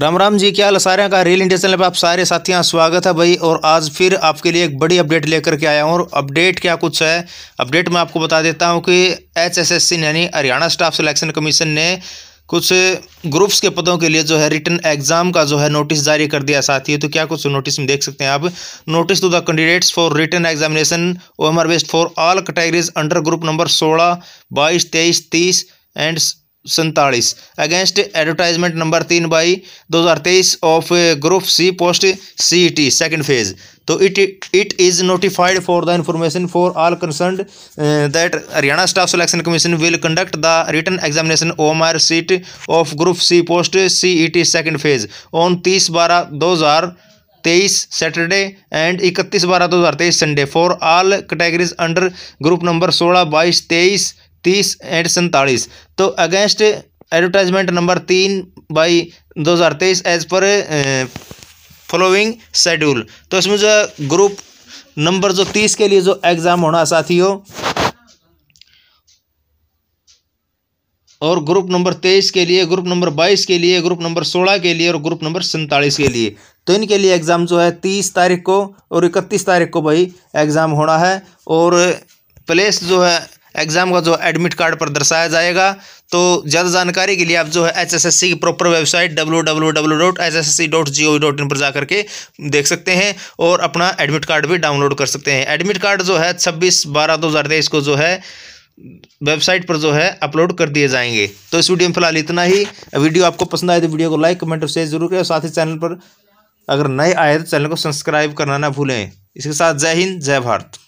राम राम जी क्या सारे का रियल इंडिया चैनल पर आप सारे साथियों स्वागत है भाई और आज फिर आपके लिए एक बड़ी अपडेट लेकर के आया हूँ और अपडेट क्या कुछ है अपडेट मैं आपको बता देता हूँ कि एचएसएससी यानी हरियाणा स्टाफ सिलेक्शन कमीशन ने कुछ ग्रुप्स के पदों के लिए जो है रिटर्न एग्जाम का जो है नोटिस जारी कर दिया साथियों तो क्या कुछ नोटिस में देख सकते हैं आप notice to the candidates for written examination O M R based for all categories under group number सोलह बाईस तेईस तीस एंड सैंतालीस अगेंस्ट एडवर्टाइजमेंट नंबर तीन बाई दो हज़ार तेईस of group C post C T second phase तो it it is notified for the information for all concern that Haryana staff selection commission will conduct the written examination O M R sheet of group C post C E T second phase on तीस बारह दो हज़ार तेईस Saturday and इकतीस बारह दो हज़ार तेईस Sunday for all categories under group number सोलह बाईस तेईस तीस एंड सैंतालीस तो अगेंस्ट एडवर्टाइजमेंट नंबर तीन बाई दो हज़ार तेईस एज पर फॉलोइंग शेड्यूल तो इसमें जो ग्रुप नंबर जो तीस के लिए जो एग्ज़ाम होना साथियों और ग्रुप नंबर तेईस के लिए ग्रुप नंबर बाईस के लिए ग्रुप नंबर सोलह के लिए और ग्रुप नंबर सैंतालीस के लिए तो इनके लिए एग्ज़ाम जो है तीस तारीख को और इकतीस तारीख को भाई एग्ज़ाम होना है और प्लेस जो है एग्ज़ाम का जो एडमिट कार्ड पर दर्शाया जाएगा तो ज़्यादा जानकारी के लिए आप जो है एच एस एस सी की proper website W W W dot H S S C dot G O V dot in पर जा करके देख सकते हैं और अपना एडमिट कार्ड भी डाउनलोड कर सकते हैं एडमिट कार्ड जो है छब्बीस बारह दो हज़ार तेईस को जो है वेबसाइट पर जो है अपलोड कर दिए जाएंगे तो इस वीडियो में फिलहाल इतना ही वीडियो आपको पसंद आए तो वीडियो को लाइक कमेंट और शेयर जरूर करें और साथ ही चैनल पर अगर नए आए तो चैनल को सब्सक्राइब करना ना भूलें इसके साथ जय हिंद जय भारत